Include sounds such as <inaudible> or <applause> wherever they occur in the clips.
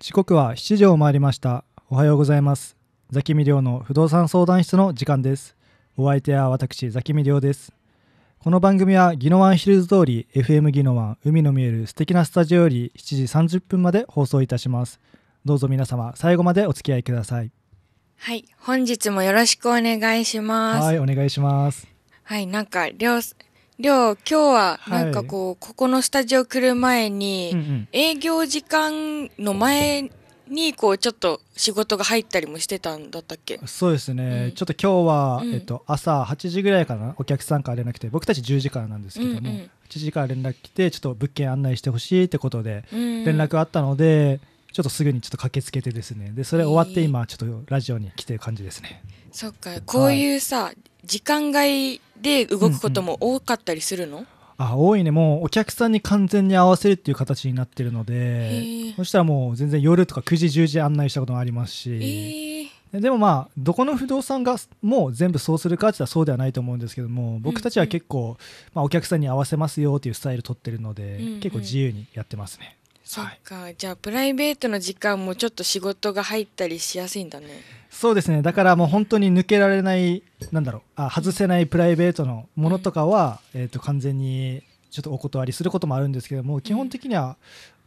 時刻は7時を回りましたおはようございますザキミリョウの不動産相談室の時間ですお相手は私ザキミリョウですこの番組はギノワンヒルズ通り FM ギノワン海の見える素敵なスタジオより7時30分まで放送いたしますどうぞ皆様最後までお付き合いくださいはい本日もよろしくお願いしますはいお願いしますはいなんかりょうりょう、今日は、なんかこう、はい、ここのスタジオ来る前に、営業時間の前に、こう、ちょっと仕事が入ったりもしてたんだったっけそうですね、うん、ちょっと今日は、えっと、朝8時ぐらいかな、お客さんから連絡来て、僕たち10時からなんですけども、うんうん、8時から連絡来て、ちょっと物件案内してほしいってことで、連絡あったので、ちょっとすぐにちょっと駆けつけてですね、で、それ終わって今、ちょっとラジオに来てる感じですね。えー、そっか、こういうさ、はい時間外で動くことも多かったりするの、うんうん、あ多いねもうお客さんに完全に合わせるっていう形になってるのでそしたらもう全然夜とか9時10時案内したこともありますしでもまあどこの不動産がもう全部そうするかって言ったらそうではないと思うんですけども僕たちは結構、まあ、お客さんに合わせますよっていうスタイル取ってるので、結構自由にやってますね。そっか、はい、じゃあプライベートの時間もちょっと仕事が入ったりしやすいんだねそうですねだからもう本当に抜けられないなんだろうあ外せないプライベートのものとかは、うん、えーと、完全にちょっとお断りすることもあるんですけども基本的には、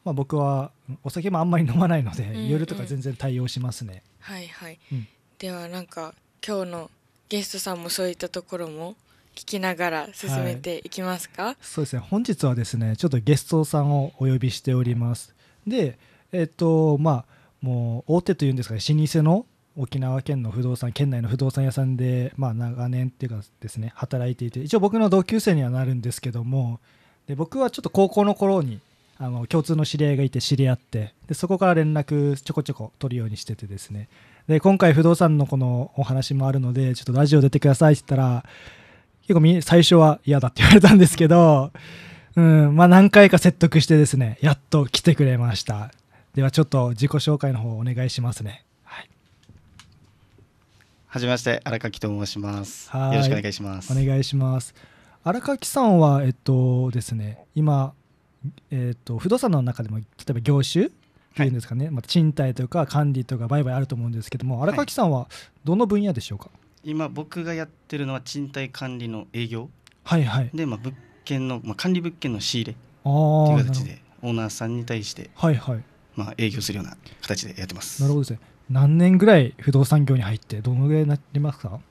まあ、僕はお酒もあんまり飲まないので、うんうん、夜とか全然対応しますね。はいはい、うん、ではなんか今日のゲストさんもそういったところも聞きながら進めていきますか、はい、そうですね本日はですねちょっとゲストさんをお呼びしておりますでえっ、とまあもう大手というんですかね老舗の沖縄県の不動産県内の不動産屋さんで、まあ、長年っていうかですね働いていて一応僕の同級生にはなるんですけどもで僕はちょっと高校の頃にあの共通の知り合いがいて知り合ってでそこから連絡ちょこちょこ取るようにしててですねで今回不動産のこのお話もあるのでちょっとラジオ出てくださいって言ったら結構最初は嫌だって言われたんですけど、うん、まあ何回か説得してですね、やっと来てくれました。ではちょっと自己紹介の方お願いしますね。はい。はじめまして、荒垣と申します。よろしくお願いします。お願いします。荒垣さんはえっとですね、今えっと不動産の中でも例えば業種っていうんですかね、はい、まあ賃貸とか管理とか売買あると思うんですけども、荒垣さんはどの分野でしょうか。はい今僕がやってるのは賃貸管理の営業はいはいで、まあ、物件の、まあ、管理物件の仕入れという形でオーナーさんに対してはいはいまあ営業するような形でやってますなるほどですね何年ぐらい不動産業に入ってどのぐらいになりますか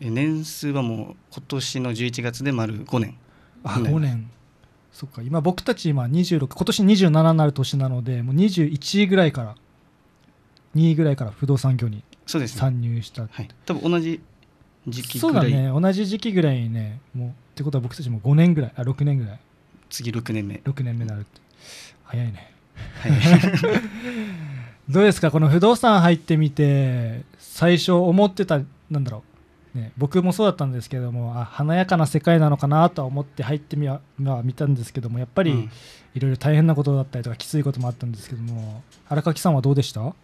年数はもう今年の11月で丸5年あ5年そっか今僕たち今26今年27になる年なのでもう21ぐらいから2位ぐらいから不動産業に参入した、ねはい、多分同じ時期ぐらいそうだね同じ時期ぐらいにねもうってことは僕たちも5年ぐらいあ6年ぐらい次6年目6年目になるって早いね、はい、<laughs> どうですかこの不動産入ってみて最初思ってたなんだろう、ね、僕もそうだったんですけどもあ華やかな世界なのかなとは思って入ってみは、まあ、見たんですけどもやっぱりいろいろ大変なことだったりとかきついこともあったんですけども荒垣さんはどうでした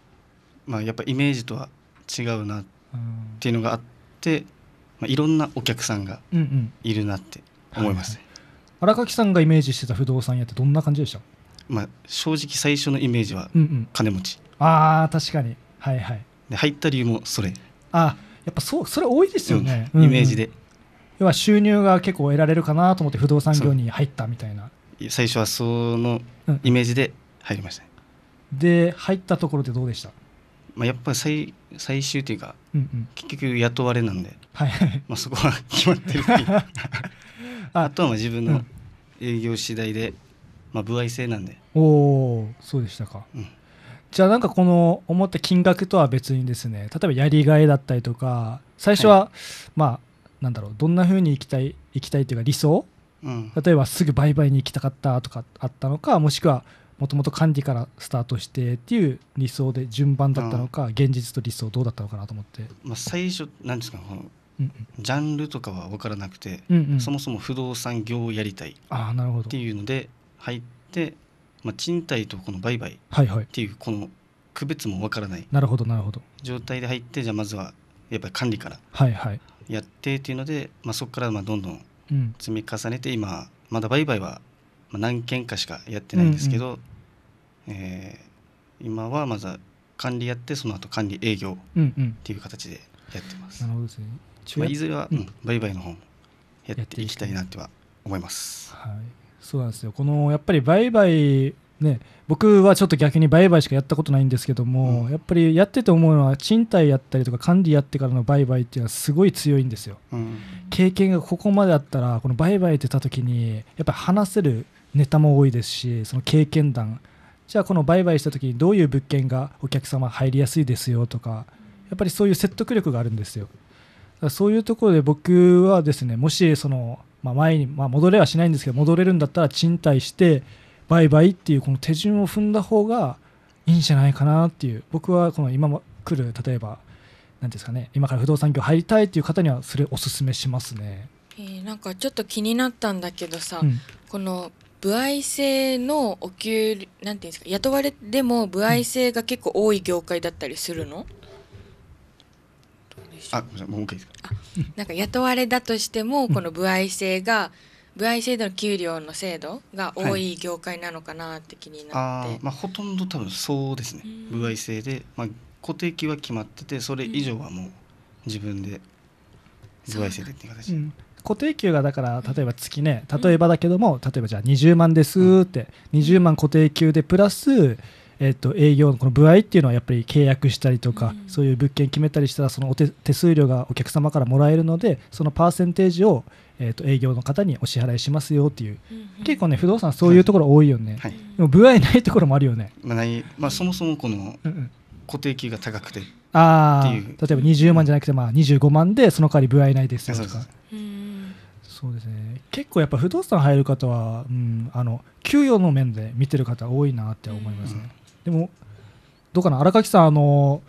まあ、やっぱイメージとは違うなっていうのがあっ、まあ、いろんなお客さんがいるなって思いますね、うんうんはい荒垣さんがイメージしてた不動産屋ってどんな感じでした、まあ、正直最初のイメージは金持ち、うんうん、あ確かにはいはいで入った理由もそれあやっぱそうそれ多いですよね、うん、イメージで、うんうん、要は収入が結構得られるかなと思って不動産業に入ったみたいな最初はそのイメージで入りましたね、うん、で入ったところでどうでしたまあ、やっぱり最最終というか、うんうん、結局雇われなんで、はい、まあ、そこは決まってるっていう <laughs> あとはまあ自分の営業次第で、まあ、歩合制なんでおおそうでしたか、うん、じゃあなんかこの思った金額とは別にですね例えばやりがいだったりとか最初は、はい、まあなんだろうどんなふうに行きたい行きたいというか理想、うん、例えばすぐ売買に行きたかったとかあったのかもしくはもともと管理からスタートしてっていう理想で順番だったのか、現実と理想どうだったのかなと思って、まあ、最初なんですかこの、ジャンルとかは分からなくて、うんうん、そもそも不動産業をやりたいっていうので入って、まあ、賃貸とこの売買っていうこの区別も分からないなるほどなるほど状態で入ってじゃあまずはやっぱり管理からやってっていうので、まあ、そこからまあどんどん積み重ねて今まだ売買は何件かしかやってないんですけど、うんうん、えー、今はまずは管理やってその後管理営業っていう形でやってます。うんうん、なるほどですね。まあ、いずれは、うん、売買の方もやっていきたいなっては思います。はい、そうなんですよ。このやっぱり売買ね、僕はちょっと逆に売買しかやったことないんですけども、うん、やっぱりやってて思うのは賃貸やったりとか管理やってからの売買っていうのはすごい強いんですよ、うん、経験がここまであったらこの売買って言った時にやっぱり話せるネタも多いですしその経験談じゃあこの売買した時にどういう物件がお客様入りやすいですよとかやっぱりそういう説得力があるんですよそういうところで僕はですねもしその、まあ、前に、まあ、戻れはしないんですけど戻れるんだったら賃貸して売買っていうこの手順を踏んだ方がいいんじゃないかなっていう僕はこの今来る例えば何ですかね今から不動産業入りたいっていう方にはそれおすすめしますね。えー、なんかちょっと気になったんだけどさ、うん、この歩合制のお給料なんていうんですか雇われでも歩合制が結構多い業界だったりするのあごめんなさいもう OK ですかなんか雇われだとしてもこの歩合制が歩合制度の給料の制度が多い業界なのかなって気になっあて、ーまあほとんど多分そうですねうん歩合制で、まあ、固定給は決まっててそれ以上はもう自分でう歩合制でっていう形、うん固定給がだから例えば月ね例えばだけども、例えばじゃあ20万ですって、うん、20万固定給でプラスえっと、営業のこの歩合っていうのはやっぱり契約したりとか、そういう物件決めたりしたらそのお手数料がお客様からもらえるのでそのパーセンテージを、えっと、営業の方にお支払いしますよっていう、結構ね不動産そういうところ多いよね、はい、でも歩合ないところもあるよね、まあないまあ、そもそもこの固定給が高くてああ例えば20万じゃなくてまあ25万でその代わり歩合ないですよとか。うんそうですね結構やっぱ不動産入る方は、うん、あの給与の面で見てる方多いなって思いますね、うん、でもどうかな荒垣さんあの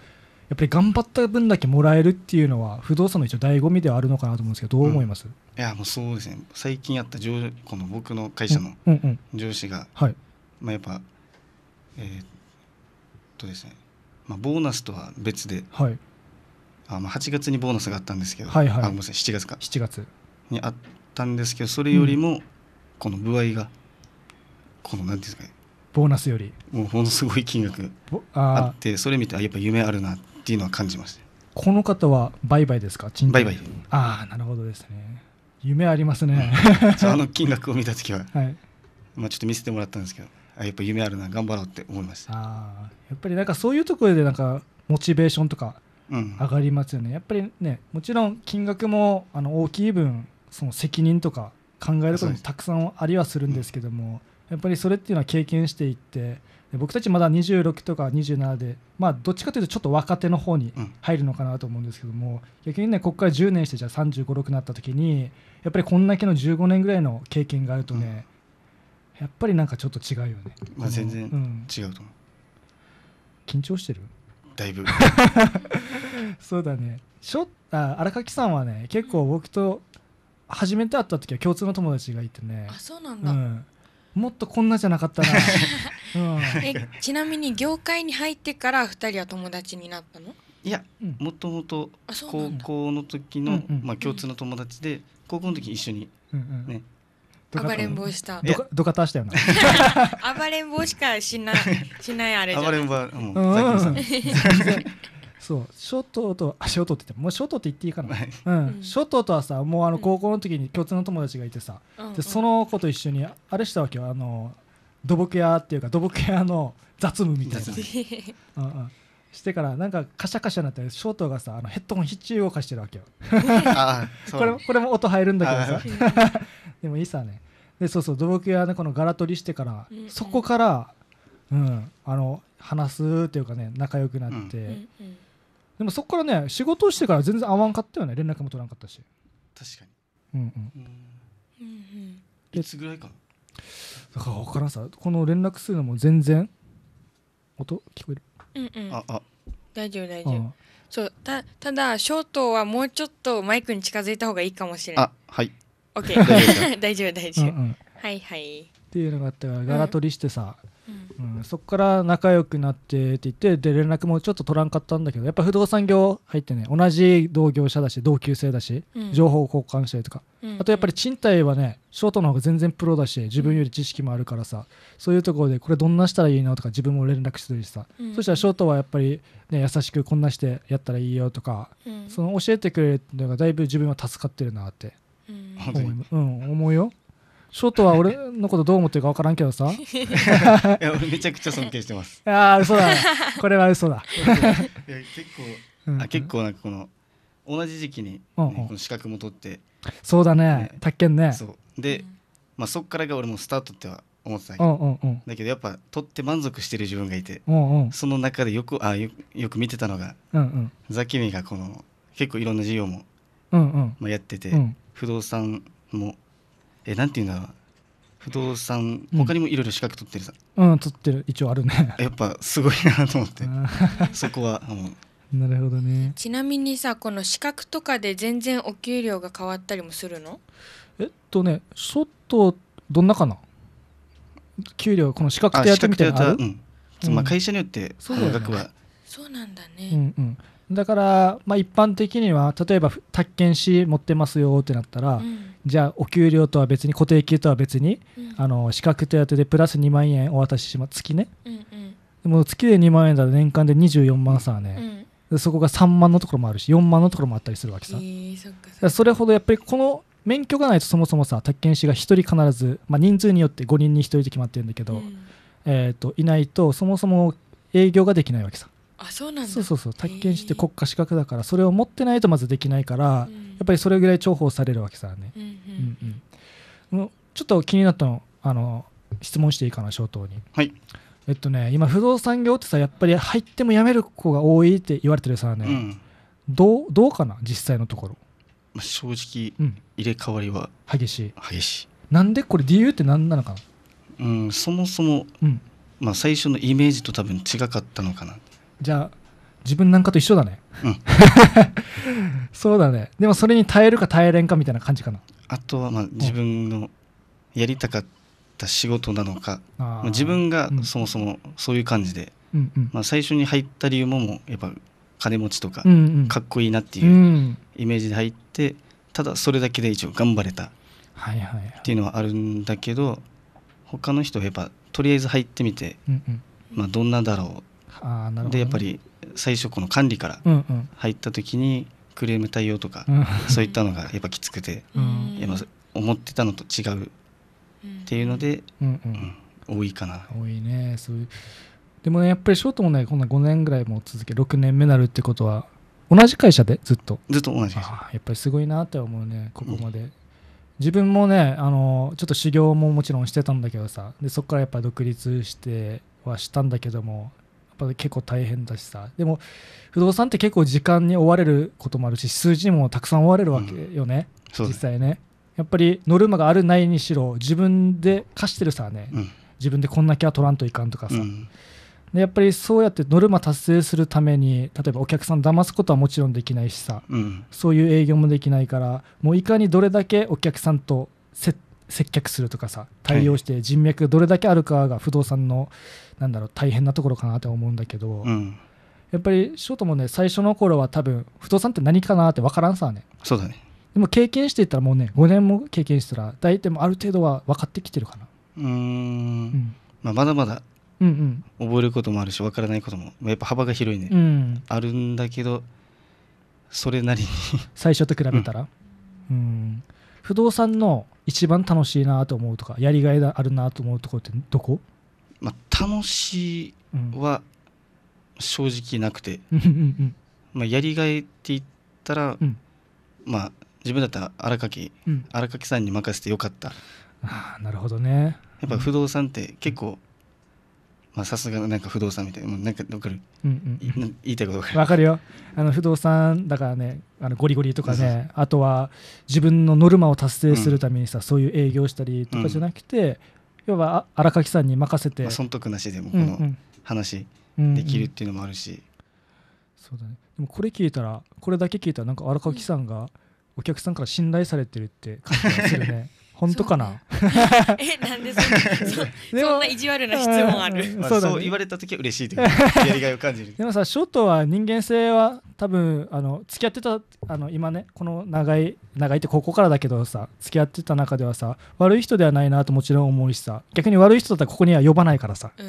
やっぱり頑張った分だけもらえるっていうのは不動産の一応醍醐味ではあるのかなと思うんですけどどう思います、うん、いやもうそうですね最近あった上この僕の会社の上司が、まあ、やっぱえー、っとですね、まあ、ボーナスとは別で、はい、あまあ8月にボーナスがあったんですけど、はいはい、あごめんなさい7月か7月にあっったんですけどそれよりもこの具合が、この何てうんですかねボーナスよりもうものすごい金額あってそれ見てあやっぱ夢あるなっていうのは感じましたこの方は売買ですか賃貸売買ああなるほどですね夢ありますね、うん、<laughs> あの金額を見た時は、はい、まあちょっと見せてもらったんですけどあやっぱ夢あるな頑張ろうって思いましたあやっぱりなんかそういうところでなんかモチベーションとか上がりますよね、うん、やっぱりねもちろん金額もあの大きい分その責任とか考えることもたくさんありはするんですけども、やっぱりそれっていうのは経験していって僕たちまだ26とか27で、まあ、どっちかというとちょっと若手の方に入るのかなと思うんですけども、逆にねここから10年してじゃあ3 5 6になった時にやっぱりこんだけの15年ぐらいの経験があるとね、やっぱりなんかちょっと違うよね、まあ、全然違うと思う、緊張してるだいぶ <laughs> そうだねしょあ荒垣さんはね結構僕と初めて会った時は共通の友達がいてねあそうなんだ、うんもっとこんなじゃなかったな、<laughs> うん、えちなみに業界に入ってから2人は友達になったのいや、もともと高校の時の、うんうまあ、共通の友達で、高校の時一緒に、うんうん、暴れん坊したどかどかたしたよな <laughs> 暴れん坊しかしない、しないあれじゃない暴れん坊もう、うん、そうートとあ諸島って言ってもうートって言っていいかな、うんートとはさもうあの高校の時に共通の友達がいてさ、でその子と一緒にあれしたわけよあの土木屋っていうか土木屋の雑務みたいな、<laughs> うんうん、してからなんかカシャカシャになってショートがさあのヘッドホン必中動かしてるわけよこれこれも音入るんだけどさ <laughs> でもいいさねでそうそう土木屋のこの柄取りしてから、うんうん、そこから、うん、あの話すっていうかね仲良くなって、うんうんうんでもそこからね仕事をしてから全然会わんかったよね連絡も取らんかったし確かにうんうんうんうんいつぐらいかなだから分からんさこの連絡するのも全然音聞こえるうんうんああ大丈夫大丈夫そうたただショートはもうちょっとマイクに近づいた方がいいかもしれないあはい OK <laughs> 大丈夫大丈夫、うんうん、はいはいっていうのがあったから柄取りしてさ、うんうんうん、そこから仲良くなってって言ってで連絡もちょっと取らんかったんだけどやっぱ不動産業入ってね同じ同業者だし同級生だし、うん、情報交換したりとか、あとやっぱり賃貸はねショートの方が全然プロだし自分より知識もあるからさ、そういうところでこれどんなしたらいいのとか自分も連絡してるしさ、そしたらショートはやっぱり、ね、優しくこんなしてやったらいいよとか、その教えてくれるのがだいぶ自分は助かってるなって思うん、思うよ。ショートは俺のことどう思ってるか分からんけどさいや俺めちゃくちゃ尊敬してます <laughs> ああ嘘だこれは嘘だ <laughs> いや結構、あ結構なんかこの同じ時期にね、うんうん、この資格も取ってそうだね宅建ねそうで、まあ、そっからが俺もスタートっては思ってたけど、うんうんうん、だけどやっぱ取って満足してる自分がいて、うんうん、その中でよくあよよく見てたのが、うんうん、ザキミがこの結構いろんな事業も、うんうんまあ、やってて、うん、不動産もえなんていうんだろう不動産他にもいろいろ資格取ってるさ、うん、うん、取ってる一応あるねやっぱすごいなと思って <laughs> そこはうん、なるほどねちなみにさこの資格とかで全然お給料が変わったりもするのえっとねちょっとどんなかな給料この資格手当みたいなあるうん、まあ会社によってそ額はそうなんだね、うんうんだから、まあ、一般的には例えば宅建士持ってますよってなったら、うんじゃあお給料とは別に固定給とは別に、うん、あの資格手当でプラス2万円お渡しします月ね、うんうん、でも月で2万円だと年間で24万さね、うん、そこが3万のところもあるし4万のところもあったりするわけさ、えー、そそそれほどやっぱりこの免許がないとそもそもさ宅建士が1人必ず、まあ、人数によって5人に1人で決まってるんだけど、うん、えーと、といないとそもそも営業ができないわけさ、あそうなんそうそうそう体験して国家資格だからそれを持ってないとまずできないから、うん、やっぱりそれぐらい重宝されるわけさね、うんうんうちょっと気になったのあの質問していいかな消灯にはいえっとね今不動産業ってさやっぱり入っても辞める子が多いって言われてるさね、うん、どうどうかな実際のところ、まあ、正直、うん、入れ替わりは激しい激しいなんでこれ理由って何なのかなうんそもそも、うんまあ、最初のイメージと多分違かったのかなじゃあ自分なんかと一緒だね、うん、<laughs> そうだねでもそれに耐えるか耐えれんかみたいな感じかなあとはまあ自分のやりたかった仕事なのか、まあ、自分がそもそもそういう感じで、うんまあ、最初に入った理由ももやっぱ金持ちとか、かっこいいなっていうイメージで入って、ただそれだけで一応頑張れたっていうのはあるんだけど、はいはい、他の人はやっぱとりあえず入ってみて、うんうん、まあ、どんなだろうあなるほど、ね、でやっぱり最初この管理から入った時にクレーム対応とか、そういったのがやっぱきつくて、うん、やっぱ思ってたのと違うっていうので、うんうんうん、多いかな。多いねそういうでもねやっぱりショートもねこんな5年ぐらいも続け6年目になるってことは同じ会社でずっとずっと同じ会社やっぱりすごいなって思うねここまで、うん、自分もねあのちょっと修行ももちろんしてたんだけどさでそこからやっぱ独立してはしたんだけどもぱり結構大変だしさでも不動産って結構時間に追われることもあるし数字にもたくさん追われるわけよね、うん、実際ねやっぱりノルマがあるないにしろ自分で貸してるさね、うん、自分でこんだけは取らんといかんとかさ、うんでやっぱりそうやってノルマ達成するために例えばお客さん騙すことはもちろんできないしさ、うん、そういう営業もできないからもういかにどれだけお客さんと接客するとかさ対応して人脈がどれだけあるかが不動産のなんだろう大変なところかなと思うんだけど、うん、やっぱりショートもね最初の頃は多分不動産って何かなって分からんさねそうだねでも経験していったらもうね5年も経験したら大体もある程度は分かってきてるかなうん、まあ、まだまだうんうん、覚えることもあるし分からないこともやっぱ幅が広いね、うん、あるんだけどそれなりに <laughs> 最初と比べたら、うん、うん不動産の一番楽しいなと思うとかやりがいがあるなと思うところってどこまあ、楽しいは正直なくて、うん、まあやりがいって言ったら、うん、まあ自分だったら荒垣、うん、荒垣さんに任せてよかったあなるほどねやっぱ不動産って結構、まあさすがなんか不動産みたいななんか分かる、うんうん、言いたいこと分かる分かるよあの不動産だからねあのゴリゴリとかねあとは自分のノルマを達成するためにさ、そういう営業したりとかじゃなくて、要は荒垣さんに任せて、損得なしでもこの話できるっていうのもあるし、そうだねでもこれ聞いたらこれだけ聞いたらなんか荒垣さんがお客さんから信頼されてるって感じがするね <laughs> 本当かな、ね、<laughs> えなんでそそんな意地悪な質問ある、まあ、そう、ね,、言われた時は嬉しいという <laughs> やりがいを感じるでもさショートは人間性は多分あの付き合ってたあの今ねこの長い長いってここからだけどさ付き合ってた中ではさ悪い人ではないなともちろん思うしさ逆に悪い人だったらここには呼ばないからさ、うん、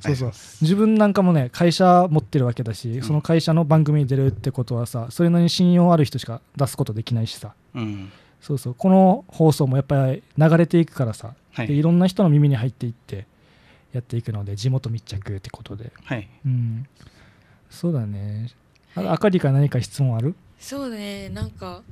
そうそう自分なんかもね会社持ってるわけだし、うん、その会社の番組に出るってことはさそれなりに信用ある人しか出すことできないしさ、うんそうそうこの放送もやっぱり流れていくからさ、はい、でいろんな人の耳に入っていってやっていくので地元密着ってことで、はい、うん、そうだねあかりか何か質問あるそうねなんか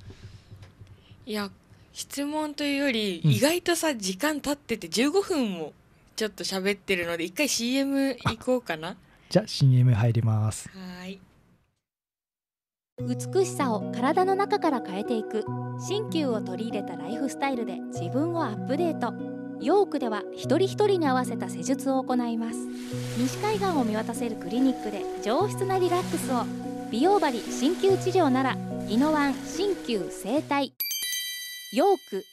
いや質問というより、うん、意外とさ時間経ってて15分もちょっと喋ってるので一回 CM 行こうかなじゃあ CM 入りますはい美しさを体の中から変えていく新旧を取り入れたライフスタイルで自分をアップデートヨークでは一人一人に合わせた施術を行います西海岸を見渡せるクリニックで上質なリラックスを美容針鍼灸治療ならイノワン鍼灸整体ヨーク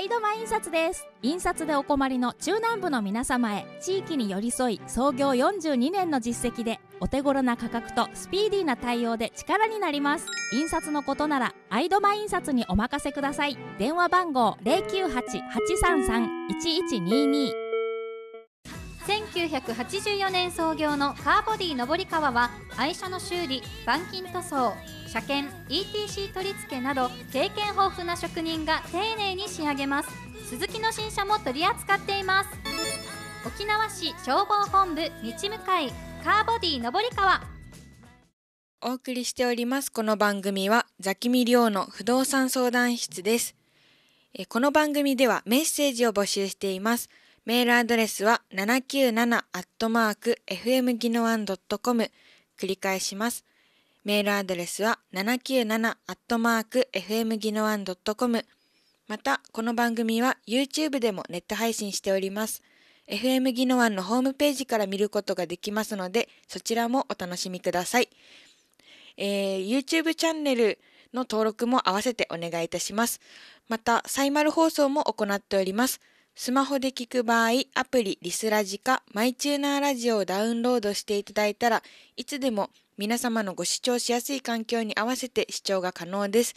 イドマ印刷です印刷でお困りの中南部の皆様へ地域に寄り添い創業42年の実績でお手頃な価格とスピーディーな対応で力になります印刷のことならアイドマ印刷にお任せください電話番号098-833-1122 1984年創業のカーボディ上り川は愛車の修理板金塗装車検 ETC 取り付けなど経験豊富な職人が丁寧に仕上げます鈴木の新車も取り扱っています沖縄市消防本部道向かいカーボディ上り川お送りしておりますこの番組はザキミ亮の不動産相談室ですこの番組ではメッセージを募集していますメールアドレスは797アットマーク fmginoan.com 繰り返しますメールアドレスは 797-fm n o a n .com また、この番組は YouTube でもネット配信しております。FM ギノワンのホームページから見ることができますので、そちらもお楽しみください。えー、YouTube チャンネルの登録も合わせてお願いいたします。また、サイマル放送も行っております。スマホで聞く場合、アプリリスラジかマイチューナーラジオをダウンロードしていただいたらいつでも皆様のご視聴しやすい環境に合わせて視聴が可能です。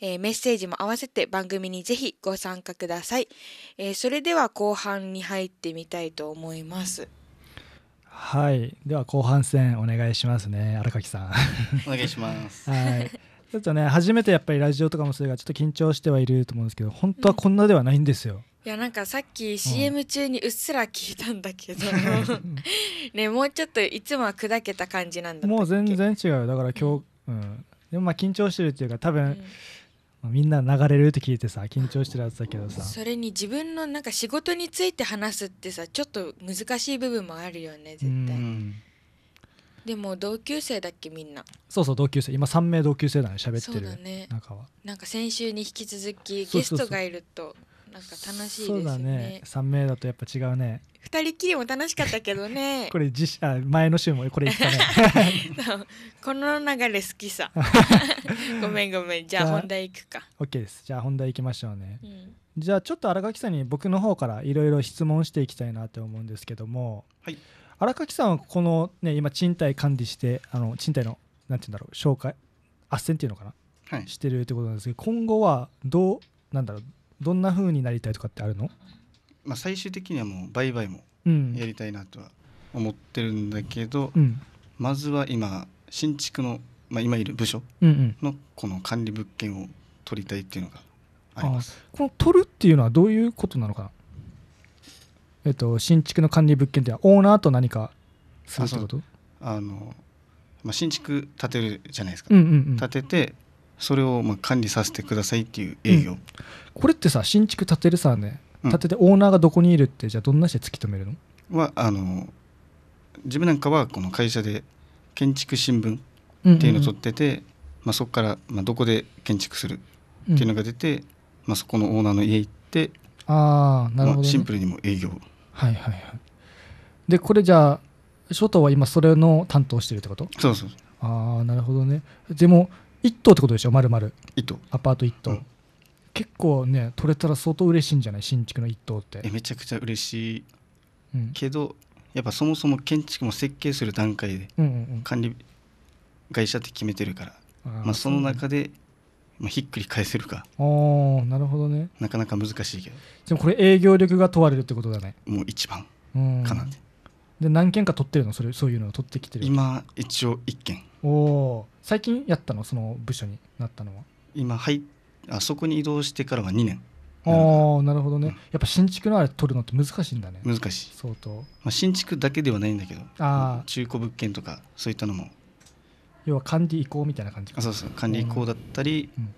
えー、メッセージも合わせて番組にぜひご参加ください。えー、それでは後半に入ってみたいと思います。はい、では後半戦お願いしますね、荒垣さん。お願いします。<laughs> はい。ちょっとね初めてやっぱりラジオとかもそれがちょっと緊張してはいると思うんですけど本当はこんなではないんですよ、いやなんかさっき CM 中にうっすら聞いたんだけど、ねもうちょっといつもは砕けた感じなんだもう全然違うだから今日、うん、でもまあ緊張してるっていうか多分、うん、みんな流れるって聞いてさ緊張してるやつだけどさそれに自分のなんか仕事について話すってさちょっと難しい部分もあるよね絶対、でも同級生だっけみんなそうそう同級生今3名同級生だね喋ってるそうだねなんか先週に引き続きゲストがいるとなんか楽しい、ね、そうだね3名だとやっぱ違うね2人きりも楽しかったけどね <laughs> これ自あ前の週もこれ言ったね <laughs> この流れ好きさ <laughs> ごめんごめんじゃあ本題いくか OK ですじゃあ本題いきましょうね、うん、じゃあちょっと荒垣さんに僕の方からいろいろ質問していきたいなと思うんですけども、はい、荒垣さんはこの、ね、今賃貸管理してあの賃貸のなんて言うんだろう紹介斡旋っていうのかな、はい、してるってことなんですけど今後はどうなんだろうどんな風になりたいとかってあるの、まあ、最終的にはもう売買もやりたいなとは思ってるんだけど、うん、まずは今新築の、まあ、今いる部署のこの管理物件を取りたいっていうのがあります。この取るっていうのはどういうことなのかなえっと、新築の管理物件ってオーナーと何かするってことあの、まあ、新築建てるじゃないですか、うんうんうん、建ててそれをまあ管理させてくださいっていう営業、うん、これってさ新築建てるさね建ててオーナーがどこにいるってじゃあどんなして突き止めるの、はあの自分なんかはこの会社で建築新聞っていうのを取ってて、うんうんまあ、そこから、まあ、どこで建築するっていうのが出て、うん、まあ、そこのオーナーの家行ってあなるほど、ねまあ、シンプルにも営業はいはいはいでこれじゃあ初頭は今それの担当してるってことそうそうああなるほどねでも棟ってことでしょ丸々一棟アパート1棟、うん、結構ね取れたら相当嬉しいんじゃない新築の1棟ってめちゃくちゃ嬉しい、うん、けどやっぱそもそも建築も設計する段階で管理会社って決めてるから、まあ、その中で、まあ、ひっくり返せるかああなるほどねなかなか難しいけどでもこれ営業力が問われるってことだねもう一番かなって、うんで何件か取ってるのそれそういうのを取ってきてる今一応1件おお最近やったのその部署になったのは今はいあそこに移動してからは2年ああなるほどね、うん、やっぱ新築のあれ取るのって難しいんだね難しい相当、まあ、新築だけではないんだけどあ中古物件とかそういったのも要は管理移行みたいな感じあそうそう管理移行だったり、うん、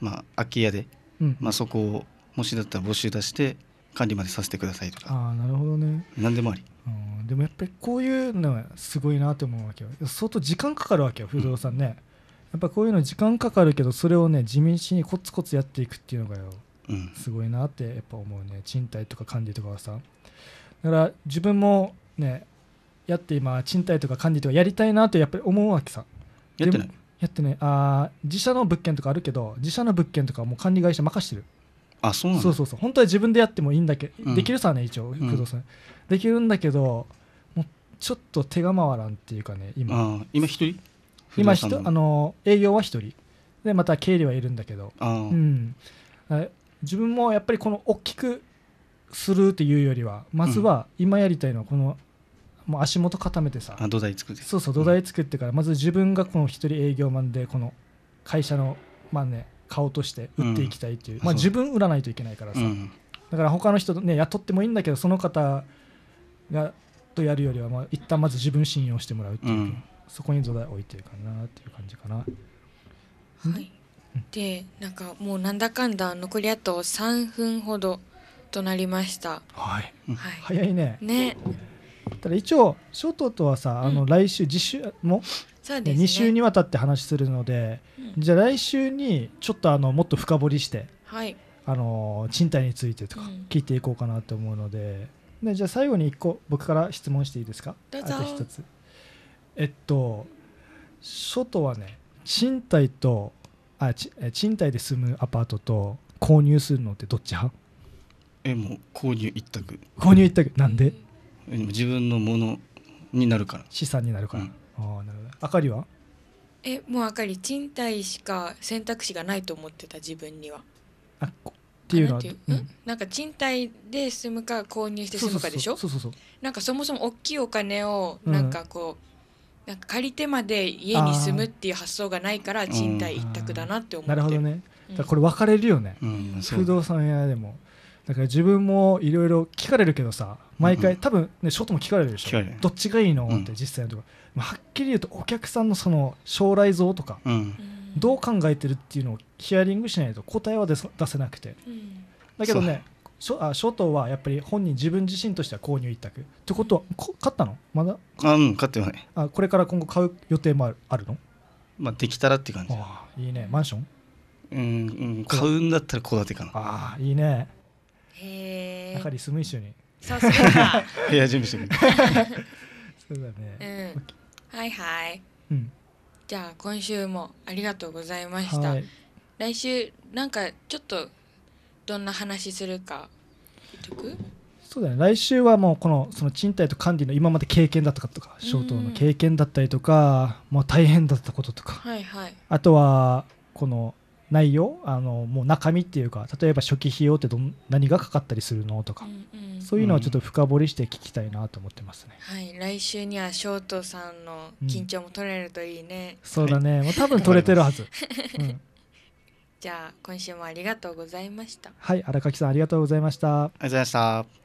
まあ空き家で、うん、まあ、そこをもしだったら募集出して管理までさせてくださいとかああなるほどね何でもありうん、でもやっぱりこういうのはすごいなと思うわけよ相当時間かかるわけよ不動産ね、うん、やっぱこういうの時間かかるけどそれをね地道にコツコツやっていくっていうのがよ、うん、すごいなってやっぱ思うね賃貸とか管理とかはさだから自分もねやって今賃貸とか管理とかやりたいなってやっぱり思うわけさやってないやってねあ自社の物件とかあるけど自社の物件とかもう管理会社任してるあそうなんそうそうそう本当は自分でやってもいいんだけど、うん、できるさね一応工藤さん、うん、できるんだけどもうちょっと手が回らんっていうかね今今一人今ひとあの営業は一人でまた経理はいるんだけど、うん、自分もやっぱりこの大きくするっていうよりはまずは今やりたいのはこの、もう足元固めてさ土台作ってそうそう土台作ってから、まず自分がこの一人営業マンでこの会社のまあね顔として売っていきたいという、うん、まあ、自分売らないといけないからさ、うん、だから他の人ね雇ってもいいんだけどその方がとやるよりはまあ一旦まず自分信用してもらうっていう、うん、そこに土台置いてるかなっていう感じかな。はい、でなんかもうなんだかんだ残りあと3分ほどとなりました。はい、はい、早いねねただ一応ショートとはさあの来週、次週もそうですね、2週にわたって話するので、じゃあ来週にちょっとあのもっと深掘りして、はい、あの賃貸についてとか聞いていこうかなと思うのでうん、でじゃあ最後に1個僕から質問していいですかあと1つえっと外はね賃貸とあちえ賃貸で住むアパートと購入するのってどっち派えもう購入一択購入一択なんで自分のものになるから資産になるから、うん、ああなるほどあかりはえもうあかり賃貸しか選択肢がないと思ってた自分にはあっていうのはうんなんか賃貸で住むか購入して住むかでしょそうそうそうなんかそもそも大きいお金をなんかこう、なんか借りてまで家に住むっていう発想がないから賃貸一択だなって思ってなるほどねだからこれ分かれるよね、うん、不動産屋でもだから自分もいろいろ聞かれるけどさ毎回、多分ねショートも聞かれるでしょ、うどっちがいいのって実際のとこ、はっきり言うとお客さんのその将来像とか、うん、どう考えてるっていうのをヒアリングしないと答えは出せなくて、うん、だけどね諸島はやっぱり本人自分自身としては購入一択ってことは買ったのまだあうん買ってないあこれから今後買う予定もあるのまあできたらって感じあいいねマンションうんうん買うんだったら戸建てかなあいいねへえはり住む一緒にそうそう <laughs> 部屋準備してくれ <laughs> そうだね、うんはいはい。うん、じゃあ今週もありがとうございました。来週なんかちょっとどんな話するかそうだね来週はもうこのその賃貸と管理の今まで経験だったかとか消灯の経験だったりとか、うん、もう大変だったこととか、はいはい、あとはこの内容あのもう中身っていうか例えば初期費用ってど何がかかったりするのとか、うんうんそういうのをちょっと深掘りして聞きたいなと思ってますね、うん、はい来週にはショートさんの緊張も取れるといいね、うん、そうだね、<laughs> もう多分取れてるはず、<laughs> うん、じゃあ今週もありがとうございましたはい荒垣さんありがとうございましたありがとうございました